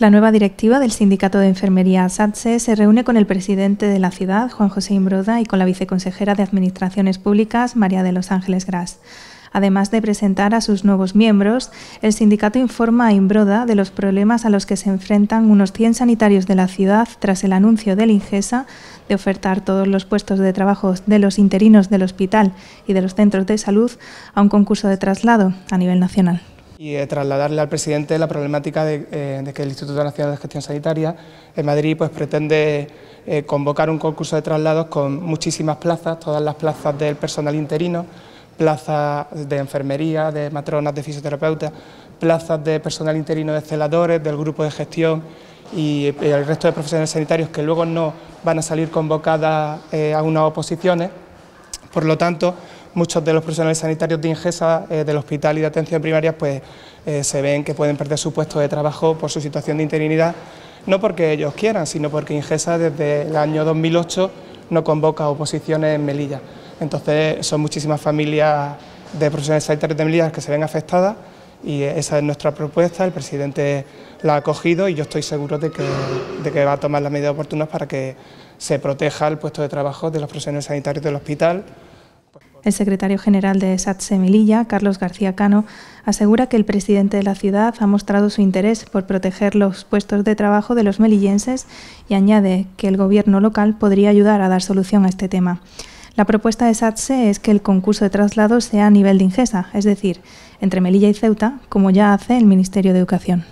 La nueva directiva del Sindicato de Enfermería SATSE se reúne con el presidente de la ciudad, Juan José Imbroda, y con la viceconsejera de Administraciones Públicas, María de los Ángeles Gras. Además de presentar a sus nuevos miembros, el sindicato informa a Imbroda de los problemas a los que se enfrentan unos 100 sanitarios de la ciudad tras el anuncio la Ingesa de ofertar todos los puestos de trabajo de los interinos del hospital y de los centros de salud a un concurso de traslado a nivel nacional y trasladarle al presidente la problemática eh, de, que el Instituto Nacional de Gestión Sanitaria en Madrid pues, pretende eh, convocar un concurso de traslados con muchísimas plazas, todas las plazas del personal interino, plazas de enfermería, de matronas, de fisioterapeutas, plazas de personal interino de celadores, del grupo de gestión y eh, el resto de profesionales sanitarios que luego no van a salir convocadas a unas oposiciones. Por lo tanto, muchos de los profesionales sanitarios de Ingesa, eh, del hospital y de atención primaria, pues eh, se ven que pueden perder su puesto de trabajo por su situación de interinidad, no porque ellos quieran, sino porque Ingesa desde el año 2008 no convoca oposiciones en Melilla. Entonces son muchísimas familias de profesionales sanitarios de Melilla que se ven afectadas y esa es nuestra propuesta, el presidente la ha acogido y yo estoy seguro de que, de que va a tomar las medidas oportunas para que se proteja el puesto de trabajo de los profesionales sanitarios del hospital el secretario general de SATSE Melilla, Carlos García Cano, asegura que el presidente de la ciudad ha mostrado su interés por proteger los puestos de trabajo de los melillenses y añade que el gobierno local podría ayudar a dar solución a este tema. La propuesta de SATSE es que el concurso de traslados sea a nivel de ingesa, es decir, entre Melilla y Ceuta, como ya hace el Ministerio de Educación.